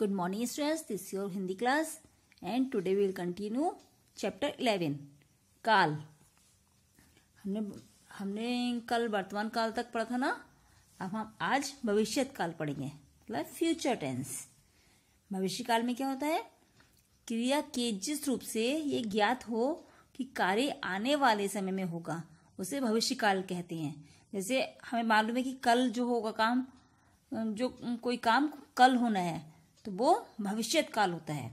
good morning students this your Hindi class and today will continue chapter eleven काल हमने हमने कल वर्तमान काल तक पढ़ा था ना अब हम आज भविष्य काल पढ़ेंगे मतलब फ्यूचर टेंस भविष्य काल में क्या होता है क्रिया के जिस रूप से ये ज्ञात हो कि कार्य आने वाले समय में होगा उसे भविष्य काल कहते हैं जैसे हमें मालूम है कि कल जो होगा काम जो कोई काम कल होना है तो वो भविष्य काल होता है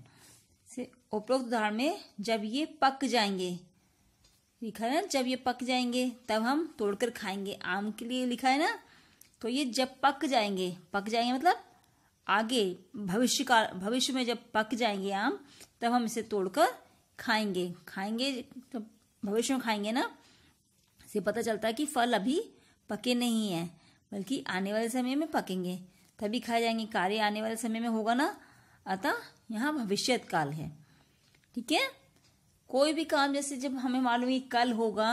उपरोक्त उदाहरण में जब ये पक जाएंगे लिखा है ना जब ये पक जाएंगे तब हम तोड़कर खाएंगे आम के लिए लिखा है ना तो ये जब पक जाएंगे पक जाएंगे मतलब आगे भविष्य का भविष्य में जब पक जाएंगे आम तब हम इसे तोड़कर खाएंगे खाएंगे तो भविष्य में खाएंगे ना इसे पता चलता है कि फल अभी पके नहीं है बल्कि आने वाले समय में पकेंगे तभी खाए जाएंगे कार्य आने वाले समय में होगा ना अतः यहाँ भविष्य काल है ठीक है कोई भी काम जैसे जब हमें मालूम है कल होगा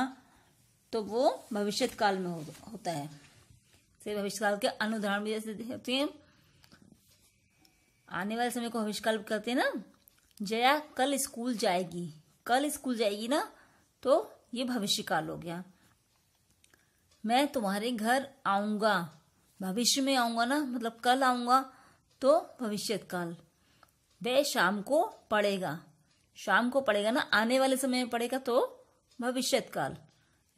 तो वो भविष्य काल में हो, होता है जैसे भविष्य काल के अनुदाहरण भी जैसे होते हैं आने वाले समय को भविष्य काल कहते हैं ना जया कल स्कूल जाएगी कल स्कूल जाएगी ना तो ये भविष्य काल हो गया मैं तुम्हारे घर आऊंगा भविष्य में आऊंगा ना मतलब कल आऊंगा तो भविष्य काल वह शाम को पड़ेगा शाम को पड़ेगा ना आने वाले समय में पड़ेगा तो भविष्य काल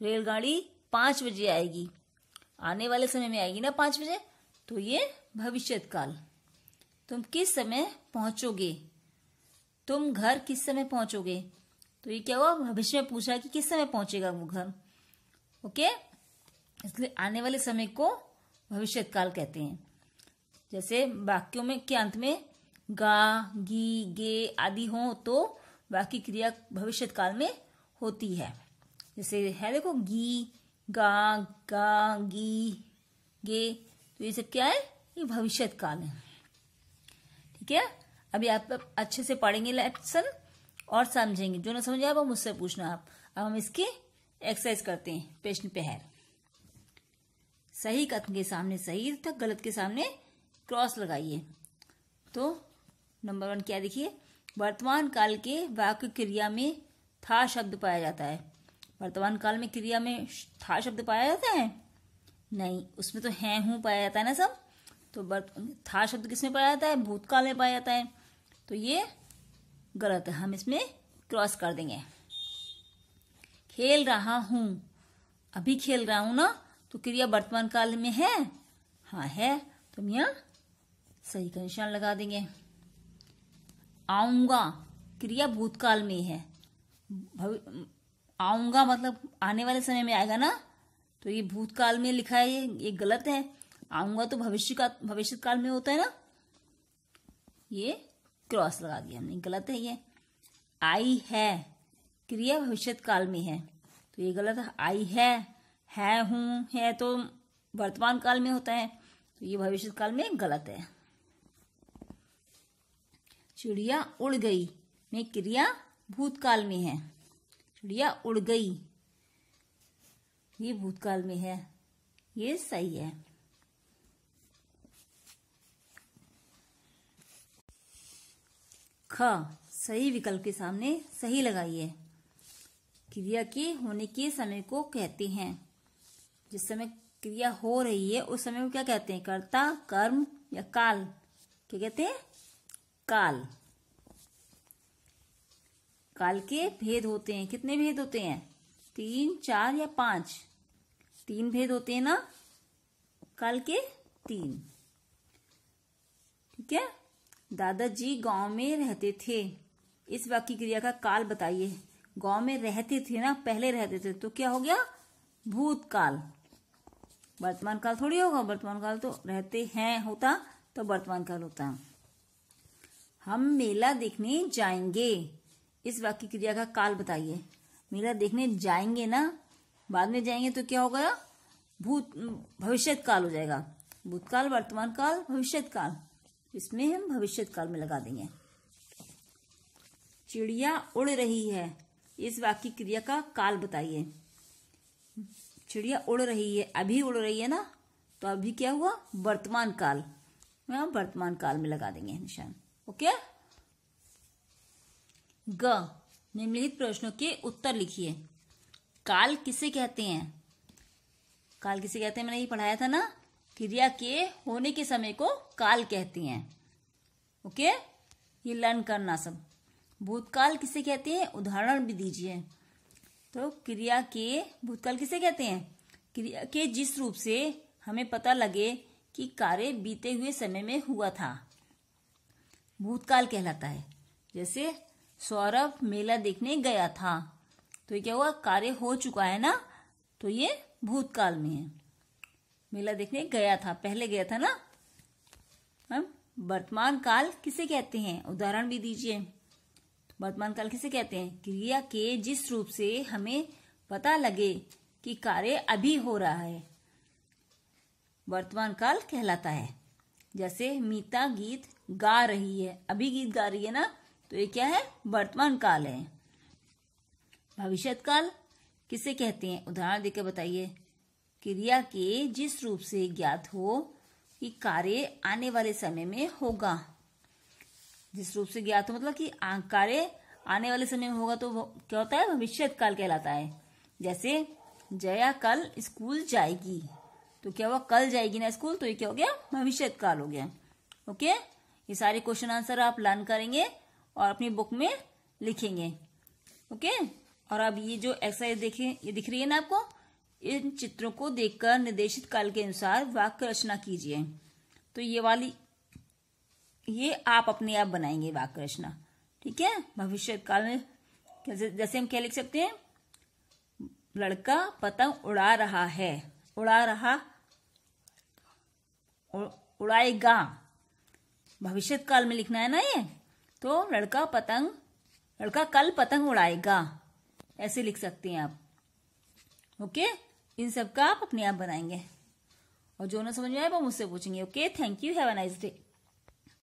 रेलगाड़ी पांच बजे आएगी आने वाले समय में आएगी ना पांच बजे तो ये भविष्य काल तुम किस समय पहुंचोगे तुम घर किस समय पहुंचोगे तो ये क्या हुआ भविष्य में पूछा कि किस समय पहुंचेगा वो घर ओके इसलिए आने वाले समय को भविष्य काल कहते हैं जैसे वाक्यों में के अंत में गा गी गे आदि हो तो बाकी क्रिया भविष्य काल में होती है जैसे है देखो गी गा गा गी गे तो ये सब क्या है ये भविष्य काल है ठीक है अभी आप अच्छे से पढ़ेंगे लेसन और समझेंगे जो ना समझे आप मुझसे पूछना आप अब हम इसकी एक्सरसाइज करते हैं प्रश्न पहर सही कथन के सामने सही तथा गलत के सामने क्रॉस लगाइए तो नंबर वन क्या देखिए वर्तमान काल के वाक्य क्रिया में था शब्द पाया जाता है वर्तमान काल में क्रिया में था शब्द पाया जाता है नहीं उसमें तो है हूं पाया जाता है ना सब तो था शब्द किसमें पाया जाता है भूतकाल में पाया जाता है तो ये गलत है हम इसमें क्रॉस कर देंगे खेल रहा हूं अभी खेल रहा हूं ना तो क्रिया वर्तमान काल में है हाँ है तो हम यहां सही का निशान लगा देंगे आऊंगा क्रिया भूतकाल में है आऊंगा मतलब आने वाले समय में आएगा ना तो ये भूतकाल में लिखा है ये गलत है आऊंगा तो भविष्य का भविष्य काल में होता है ना ये क्रॉस लगा दिया हमने गलत है ये आई है क्रिया भविष्य काल में है तो ये गलत है आई है है हूँ है तो वर्तमान काल में होता है तो ये भविष्य काल में गलत है चिड़िया उड़ गई में क्रिया भूतकाल में है चिड़िया उड़ गई ये भूतकाल में है ये सही है ख सही विकल्प के सामने सही लगाइए क्रिया के होने के समय को कहते हैं जिस समय क्रिया हो रही है उस समय को क्या कहते हैं कर्ता कर्म या काल क्या कहते हैं काल काल के भेद होते हैं कितने भेद होते हैं तीन चार या पांच तीन भेद होते हैं ना काल के तीन ठीक है दादाजी गांव में रहते थे इस वाक्य क्रिया का काल बताइए गांव में रहते थे ना पहले रहते थे तो क्या हो गया भूतकाल वर्तमान काल थोड़ी होगा वर्तमान काल तो रहते हैं होता तो वर्तमान काल होता हम मेला देखने जाएंगे इस वाक्य क्रिया का काल बताइए मेला देखने जाएंगे ना बाद में जाएंगे तो क्या होगा भूत भविष्य काल हो जाएगा भूतकाल वर्तमान काल भविष्य काल इसमें हम भविष्य काल में लगा देंगे चिड़िया उड़ रही है इस वाक्य क्रिया का काल बताइए चिड़िया उड़ रही है अभी उड़ रही है ना तो अभी क्या हुआ वर्तमान काल हम हाँ, वर्तमान काल में लगा देंगे निशान ओके ग निम्नलिखित प्रश्नों के उत्तर लिखिए काल किसे कहते हैं काल किसे कहते हैं मैंने ये पढ़ाया था ना क्रिया के होने के समय को काल कहते हैं ओके ये लर्न करना सब भूतकाल किसे कहते हैं उदाहरण भी दीजिए तो क्रिया के भूतकाल किसे कहते हैं क्रिया के जिस रूप से हमें पता लगे कि कार्य बीते हुए समय में हुआ था भूतकाल कहलाता है जैसे सौरभ मेला देखने गया था तो ये क्या हुआ कार्य हो चुका है ना तो ये भूतकाल में है मेला देखने गया था पहले गया था ना हम वर्तमान काल किसे कहते हैं उदाहरण भी दीजिए वर्तमान काल किसे कहते हैं क्रिया के जिस रूप से हमें पता लगे कि कार्य अभी हो रहा है वर्तमान काल कहलाता है जैसे मीता गीत गा रही है अभी गीत गा रही है ना तो ये क्या है वर्तमान काल है भविष्य काल किसे कहते हैं उदाहरण देकर बताइए क्रिया के जिस रूप से ज्ञात हो कि कार्य आने वाले समय में होगा जिस रूप से ज्ञात हो मतलब कि कार्य आने वाले समय में होगा तो क्या होता है भविष्य काल कहलाता है जैसे जया कल स्कूल जाएगी तो क्या हुआ कल जाएगी ना स्कूल तो ये क्या हो गया भविष्य काल हो गया ओके ये सारे क्वेश्चन आंसर आप लर्न करेंगे और अपनी बुक में लिखेंगे ओके और अब ये जो एक्सरसाइज देखे ये दिख रही है ना आपको इन चित्रों को देखकर निर्देशित काल के अनुसार वाक्य रचना कीजिए तो ये वाली ये आप अपने आप बनाएंगे वाक्य रचना ठीक है भविष्य काल में जैसे हम क्या लिख सकते हैं लड़का पतंग उड़ा रहा है उड़ा रहा उड़ाएगा भविष्य काल में लिखना है ना ये तो लड़का पतंग लड़का कल पतंग उड़ाएगा ऐसे लिख सकते हैं आप ओके इन सब का आप अपने आप बनाएंगे और जो ना समझ में आए वो मुझसे पूछेंगे okay thank you have a nice day